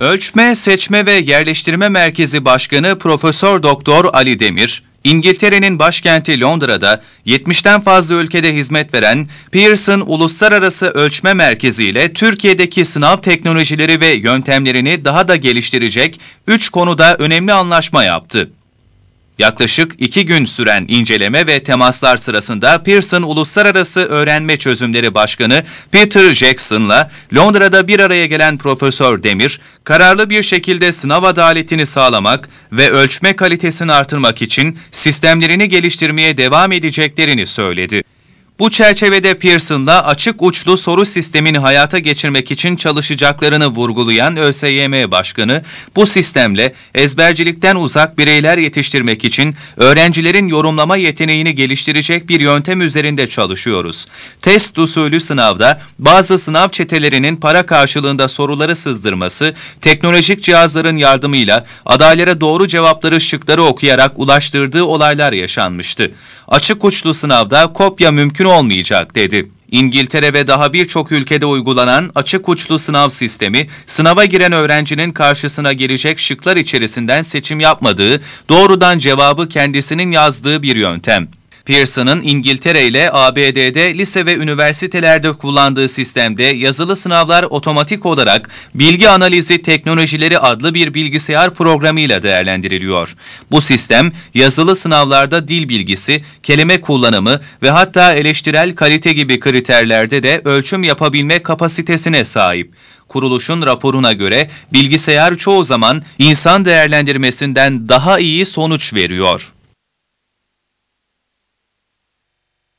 Ölçme, Seçme ve Yerleştirme Merkezi Başkanı Profesör Doktor Ali Demir, İngiltere'nin başkenti Londra'da 70'ten fazla ülkede hizmet veren Pearson Uluslararası Ölçme Merkezi ile Türkiye'deki sınav teknolojileri ve yöntemlerini daha da geliştirecek 3 konuda önemli anlaşma yaptı. Yaklaşık iki gün süren inceleme ve temaslar sırasında Pearson Uluslararası Öğrenme Çözümleri Başkanı Peter Jackson'la Londra'da bir araya gelen Profesör Demir, kararlı bir şekilde sınav adaletini sağlamak ve ölçme kalitesini artırmak için sistemlerini geliştirmeye devam edeceklerini söyledi. Bu çerçevede Pearson'da açık uçlu soru sistemini hayata geçirmek için çalışacaklarını vurgulayan ÖSYM Başkanı, bu sistemle ezbercilikten uzak bireyler yetiştirmek için öğrencilerin yorumlama yeteneğini geliştirecek bir yöntem üzerinde çalışıyoruz. Test usulü sınavda bazı sınav çetelerinin para karşılığında soruları sızdırması, teknolojik cihazların yardımıyla adaylara doğru cevapları şıkları okuyarak ulaştırdığı olaylar yaşanmıştı. Açık uçlu sınavda kopya mümkün olmayacak dedi. İngiltere ve daha birçok ülkede uygulanan açık uçlu sınav sistemi, sınava giren öğrencinin karşısına gelecek şıklar içerisinden seçim yapmadığı, doğrudan cevabı kendisinin yazdığı bir yöntem. Pearson'ın İngiltere ile ABD'de lise ve üniversitelerde kullandığı sistemde yazılı sınavlar otomatik olarak Bilgi Analizi Teknolojileri adlı bir bilgisayar programıyla değerlendiriliyor. Bu sistem yazılı sınavlarda dil bilgisi, kelime kullanımı ve hatta eleştirel kalite gibi kriterlerde de ölçüm yapabilme kapasitesine sahip. Kuruluşun raporuna göre bilgisayar çoğu zaman insan değerlendirmesinden daha iyi sonuç veriyor.